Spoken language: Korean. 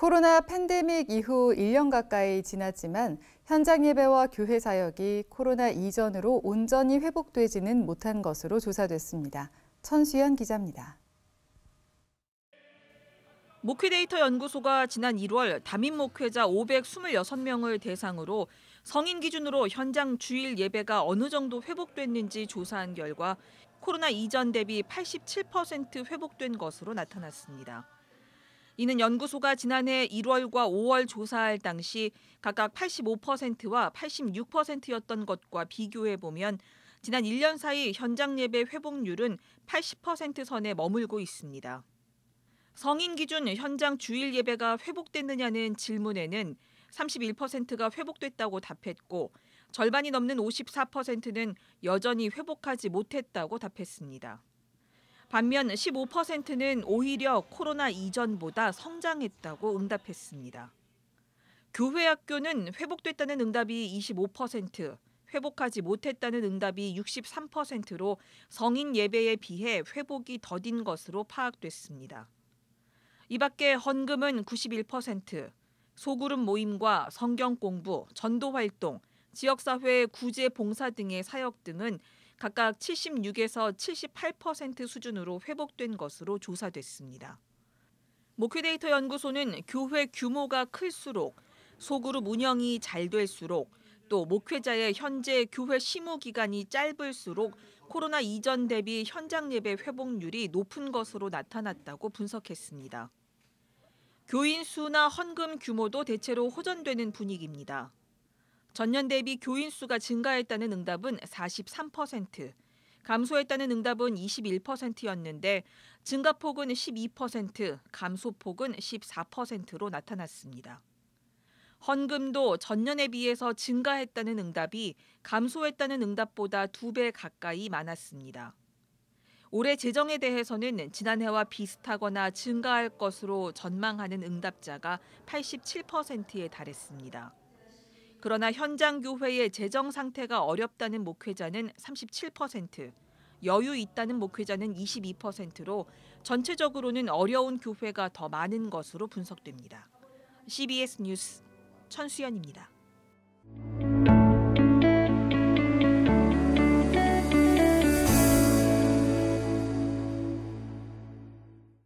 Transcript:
코로나 팬데믹 이후 1년 가까이 지났지만 현장 예배와 교회 사역이 코로나 이전으로 온전히 회복되지는 못한 것으로 조사됐습니다. 천수연 기자입니다. 목회데이터 연구소가 지난 1월 담임 목회자 526명을 대상으로 성인 기준으로 현장 주일 예배가 어느 정도 회복됐는지 조사한 결과 코로나 이전 대비 87% 회복된 것으로 나타났습니다. 이는 연구소가 지난해 1월과 5월 조사할 당시 각각 85%와 86%였던 것과 비교해 보면 지난 1년 사이 현장 예배 회복률은 80% 선에 머물고 있습니다. 성인 기준 현장 주일 예배가 회복됐느냐는 질문에는 31%가 회복됐다고 답했고 절반이 넘는 54%는 여전히 회복하지 못했다고 답했습니다. 반면 15%는 오히려 코로나 이전보다 성장했다고 응답했습니다. 교회 학교는 회복됐다는 응답이 25%, 회복하지 못했다는 응답이 63%로 성인 예배에 비해 회복이 더딘 것으로 파악됐습니다. 이 밖에 헌금은 91%, 소그룹 모임과 성경 공부, 전도 활동, 지역사회 구제 봉사 등의 사역 등은 각각 76에서 78% 수준으로 회복된 것으로 조사됐습니다. 모큐데이터 연구소는 교회 규모가 클수록 소그룹 운영이 잘 될수록 또 목회자의 현재 교회 심무 기간이 짧을수록 코로나 이전 대비 현장 예배 회복률이 높은 것으로 나타났다고 분석했습니다. 교인 수나 헌금 규모도 대체로 호전되는 분위기입니다. 전년 대비 교인 수가 증가했다는 응답은 43%, 감소했다는 응답은 21%였는데 증가폭은 12%, 감소폭은 14%로 나타났습니다. 헌금도 전년에 비해서 증가했다는 응답이 감소했다는 응답보다 두 배 가까이 많았습니다. 올해 재정에 대해서는 지난해와 비슷하거나 증가할 것으로 전망하는 응답자가 87%에 달했습니다. 그러나 현장 교회의 재정 상태가 어렵다는 목회자는 37%, 여유 있다는 목회자는 22%로 전체적으로는 어려운 교회가 더 많은 것으로 분석됩니다. CBS 뉴스 천수연입니다.